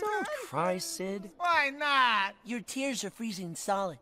Don't cry, Sid. Why not? Your tears are freezing solid.